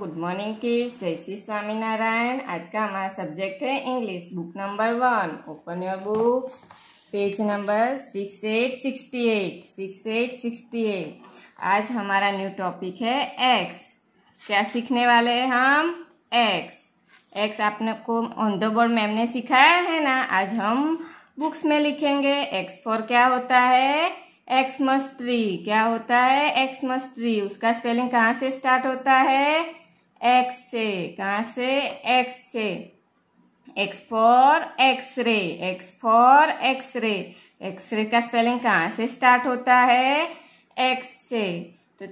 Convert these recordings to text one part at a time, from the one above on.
Good morning kids जय श्री स्वामीनारायण आज का हमारा सब्जेक्ट है English book number one open your books page number six eight sixty eight six eight sixty eight आज हमारा न्यू टॉपिक है एक्स क्या सीखने वाले हैं हम एक्स एक्स आपने को ऑन द बोर्ड मैम ने सिखाया है ना आज हम बुक्स में लिखेंगे एक्स फॉर क्या होता है एक्स मस्ट्री क्या होता है एक्स मस्ट्री उसका स्पेलिंग कहाँ से स्टार्ट होता है एक्स से कहाँ से एक्स से X for X-ray X for X-ray X-ray का स्पेलिंग कहाँ से स्टार्ट होता है एक्स से तो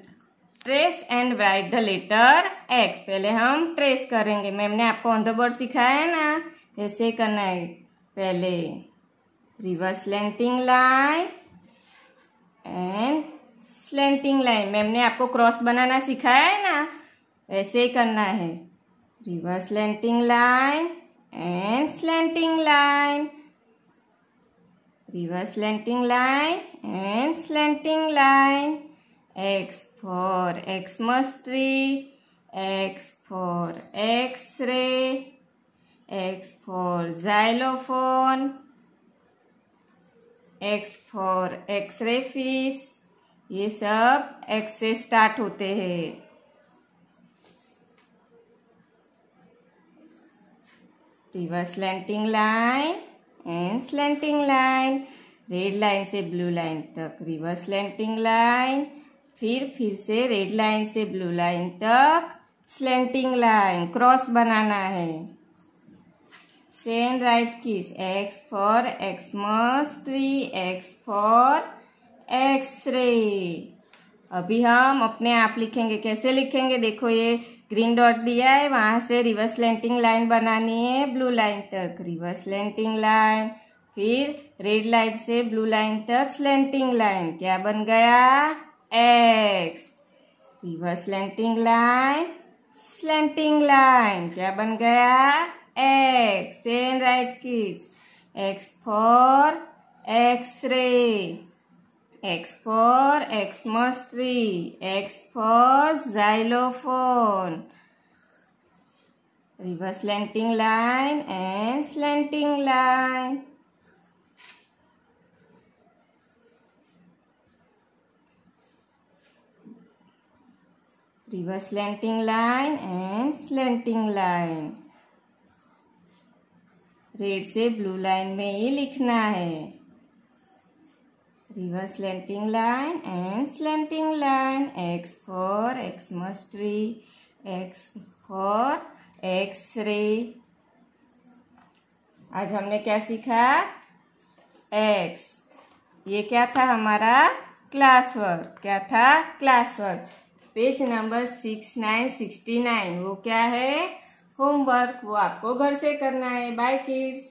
trace and write the letter X पहले हम ट्रेस करेंगे मैम ने आपको ऑन द बोर्ड सिखाया है ना कैसे करना है पहले reverse slanting line and slanting line ma'am ने आपको क्रॉस बनाना सिखाया है ना ऐसे ही करना है reverse slanting line and slanting line reverse slanting line and slanting line X for Xmas tree X for X-ray X for xylophone X for X-ray fish ये सब एक्स से स्टार्ट होते हैं reverse slanting line and slanting line red line से blue line तक reverse slanting line फिर फिर से रेड लाइन से ब्लू लाइन तक स्लेंटिंग लाइन क्रॉस बनाना है सेंड राइट किस X for Xmas tree X for X-ray अभी हम अपने आप लिखेंगे कैसे लिखेंगे देखो ये ग्रीन डॉट दिया है वहां से रिवर्स लेंटिंग लाइन बनानी है ब्लू लाइन तक रिवर्स लेंटिंग लाइन फिर रेड लाइन से ब्लू लाइन तक स्लेंटिंग लाइन क्या बन गया X reverse slanting line slanting line क्या बन गया X and write kids X for X-ray X for x must tree. X for xylophone. Reverse slanting line and slanting line. Reverse slanting line and slanting line. Red से blue line में ही लिखना है reverse slanting line and slanting line x for x mastery x for x-ray आज हमने क्या सीखा x ये क्या था हमारा क्लास वर्क क्या था classwork page number six nine sixty nine वो क्या है होमवर्क वो आपको घर से करना है बाय किड्स